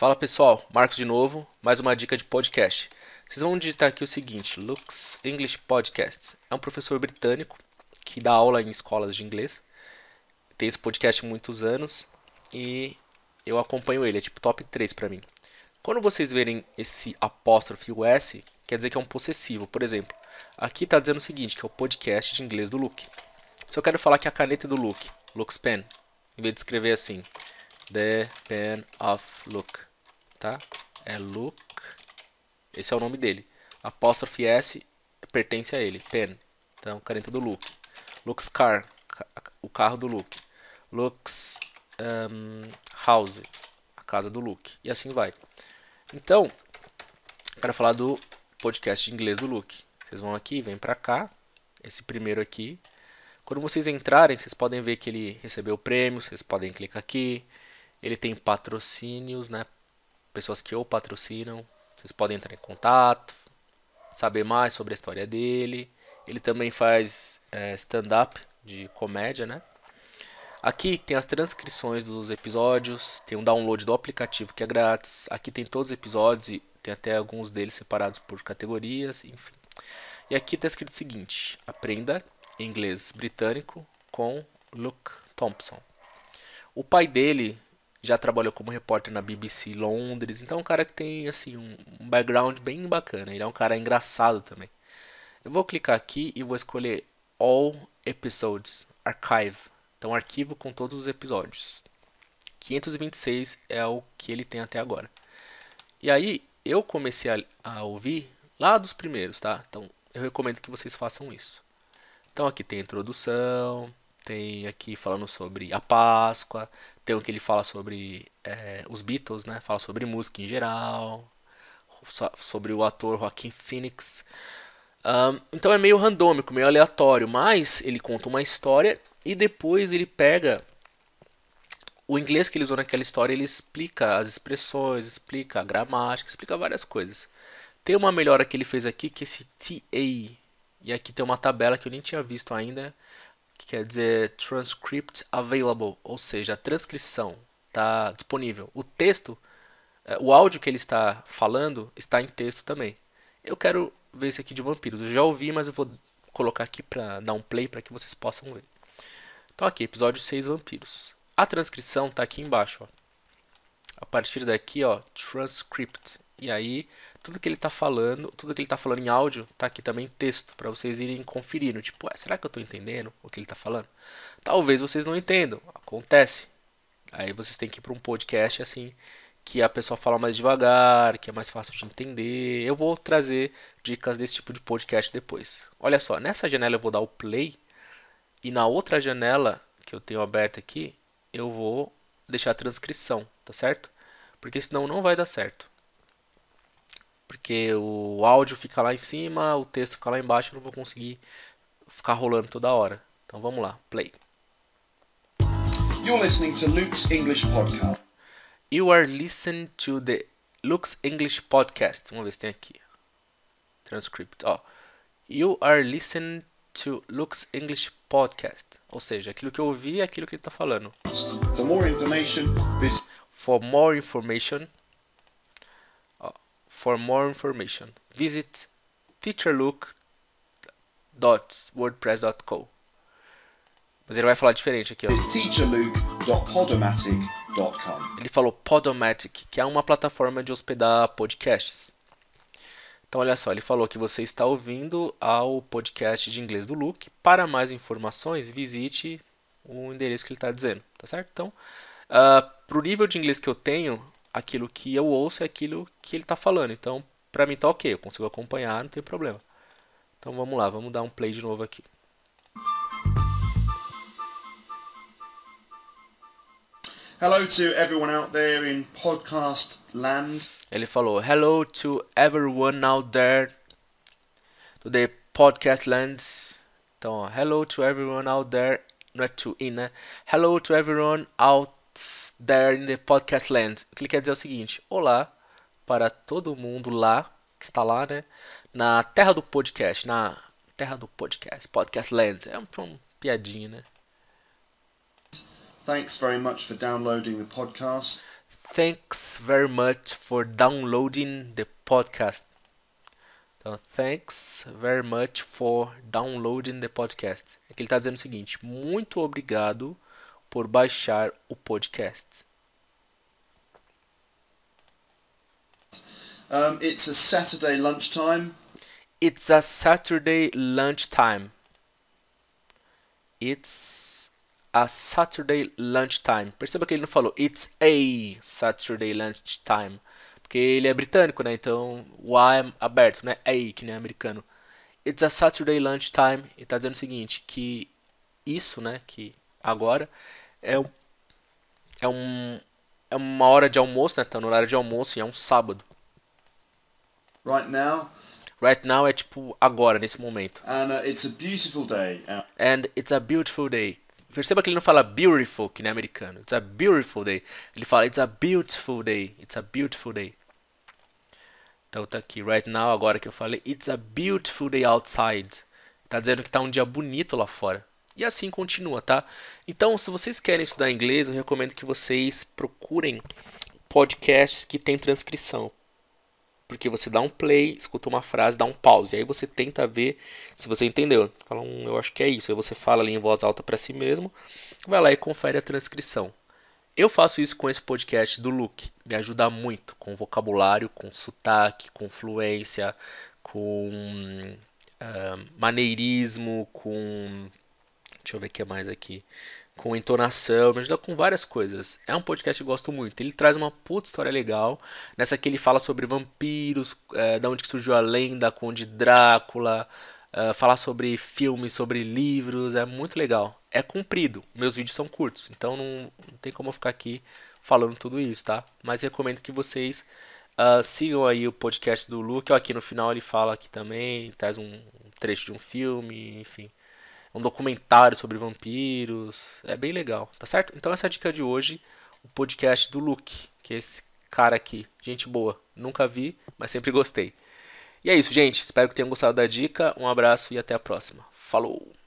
Fala pessoal, Marcos de novo, mais uma dica de podcast. Vocês vão digitar aqui o seguinte: Lux English Podcasts. É um professor britânico que dá aula em escolas de inglês. Tem esse podcast há muitos anos e eu acompanho ele, é tipo top 3 para mim. Quando vocês verem esse apóstrofe o S, quer dizer que é um possessivo. Por exemplo, aqui está dizendo o seguinte, que é o podcast de inglês do Luke. Se eu quero falar que a caneta é do Luke, Luke's pen, em vez de escrever assim, the pen of Luke tá? É Luke. Esse é o nome dele. Apóstrofe S pertence a ele, Pen. Então, carenta do Luke. Lux Car, o carro do Luke. Lux um, House, a casa do Luke. E assim vai. Então, quero falar do podcast de inglês do Luke. Vocês vão aqui, vem pra cá. Esse primeiro aqui. Quando vocês entrarem, vocês podem ver que ele recebeu prêmios, vocês podem clicar aqui. Ele tem patrocínios, né? pessoas que o patrocinam. Vocês podem entrar em contato, saber mais sobre a história dele. Ele também faz é, stand-up de comédia, né? Aqui tem as transcrições dos episódios, tem um download do aplicativo que é grátis. Aqui tem todos os episódios e tem até alguns deles separados por categorias, enfim. E aqui está escrito o seguinte: aprenda inglês britânico com Luke Thompson. O pai dele já trabalhou como repórter na BBC Londres, então é um cara que tem assim um, background bem bacana, ele é um cara engraçado também. Eu vou clicar aqui e vou escolher All Episodes Archive, então arquivo com todos os episódios. 526 é o que ele tem até agora. E aí eu comecei a, a ouvir lá dos primeiros, tá? Então eu recomendo que vocês façam isso. Então aqui tem a introdução, tem aqui falando sobre a Páscoa, tem um que ele fala sobre é, os Beatles, né? Fala sobre música em geral, sobre o ator Joaquim Phoenix. Um, então é meio randômico, meio aleatório, mas ele conta uma história e depois ele pega o inglês que ele usou naquela história, ele explica as expressões, explica a gramática, explica várias coisas. Tem uma melhora que ele fez aqui, que é esse TA, e aqui tem uma tabela que eu nem tinha visto ainda, que quer dizer transcript available, ou seja, a transcrição está disponível. O texto, é, o áudio que ele está falando está em texto também. Eu quero ver esse aqui de vampiros. Eu já ouvi, mas eu vou colocar aqui para dar um play para que vocês possam ler. Então aqui, episódio 6 vampiros. A transcrição está aqui embaixo, ó. A partir daqui, ó, transcript e aí, tudo que ele está falando, tudo que ele está falando em áudio, está aqui também em texto, para vocês irem conferindo. Tipo, será que eu estou entendendo o que ele está falando? Talvez vocês não entendam, acontece. Aí vocês têm que ir para um podcast assim, que a pessoa fala mais devagar, que é mais fácil de entender. Eu vou trazer dicas desse tipo de podcast depois. Olha só, nessa janela eu vou dar o play, e na outra janela que eu tenho aberta aqui, eu vou deixar a transcrição, tá certo? Porque senão não vai dar certo porque o áudio fica lá em cima, o texto fica lá embaixo, eu não vou conseguir ficar rolando toda hora. Então vamos lá, play. You're listening to Luke's English podcast. You are listening to the Luke's English podcast. Vamos ver se tem aqui. Transcript, ó. You are listening to Luke's English podcast. Ou seja, aquilo que eu ouvi é aquilo que ele está falando. For more information, this... For more information For more information, visit teacherlook.wordpress.co. Mas ele vai falar diferente aqui, ó. Ele falou Podomatic, que é uma plataforma de hospedar podcasts. Então, olha só, ele falou que você está ouvindo ao podcast de inglês do Luke. Para mais informações, visite o endereço que ele está dizendo, tá certo? Então, uh, ah, para o nível de inglês que eu tenho, aquilo que eu ouço é aquilo que ele está falando. Então, para mim está ok, eu consigo acompanhar, não tem problema. Então vamos lá, vamos dar um play de novo aqui. Hello to everyone out there in podcast land. Ele falou hello to everyone out there to the podcast land. Então, ó, hello to everyone out there, não é to in, né? Hello to everyone out there in the podcast land. O que ele quer dizer é o seguinte: Olá para todo mundo lá, que está lá, né? Na terra do podcast, na terra do podcast, podcast land. É um, um piadinha, né? Thanks very much for downloading the podcast. Thanks very much for downloading the podcast. Então, thanks very much for downloading the podcast. Aqui é ele está dizendo o seguinte: muito obrigado por baixar o podcast. Um, it's a Saturday lunchtime. It's a Saturday lunchtime. It's a Saturday lunchtime. Perceba que ele não falou It's a Saturday lunchtime. Porque ele é britânico, né? Então o A é aberto, né? A, que nem é americano. It's a Saturday lunchtime. Ele está dizendo o seguinte, que isso, né? Que agora. É, um, é, um, é uma hora de almoço, né? Tá no horário de almoço e é um sábado. Right now. Right now é tipo agora, nesse momento. And uh, it's a beautiful day. And it's a beautiful day. Perceba que ele não fala beautiful, que nem americano. It's a beautiful day. Ele fala it's a beautiful day. It's a beautiful day. Então tá aqui, right now, agora que eu falei, it's a beautiful day outside. Tá dizendo que tá um dia bonito lá fora e assim continua, tá? Então, se vocês querem estudar inglês, eu recomendo que vocês procurem podcasts que tem transcrição. Porque você dá um play, escuta uma frase, dá um pause. Aí você tenta ver se você entendeu. Fala um, eu acho que é isso. Aí você fala ali em voz alta para si mesmo. Vai lá e confere a transcrição. Eu faço isso com esse podcast do Luke. Me ajuda muito com vocabulário, com sotaque, com fluência, com uh, maneirismo, com Deixa eu ver o que é mais aqui. Com entonação, me ajuda com várias coisas. É um podcast que eu gosto muito. Ele traz uma puta história legal. Nessa que ele fala sobre vampiros, é, da onde surgiu a lenda, com de Drácula, é, falar sobre filmes, sobre livros. É muito legal. É comprido. Meus vídeos são curtos, então não, não tem como eu ficar aqui falando tudo isso, tá? Mas recomendo que vocês Uh, sigam aí o podcast do Luke. Aqui no final ele fala aqui também, traz um trecho de um filme, enfim um documentário sobre vampiros. É bem legal, tá certo? Então essa é a dica de hoje, o podcast do Luke, que é esse cara aqui. Gente boa, nunca vi, mas sempre gostei. E é isso, gente. Espero que tenham gostado da dica. Um abraço e até a próxima. Falou!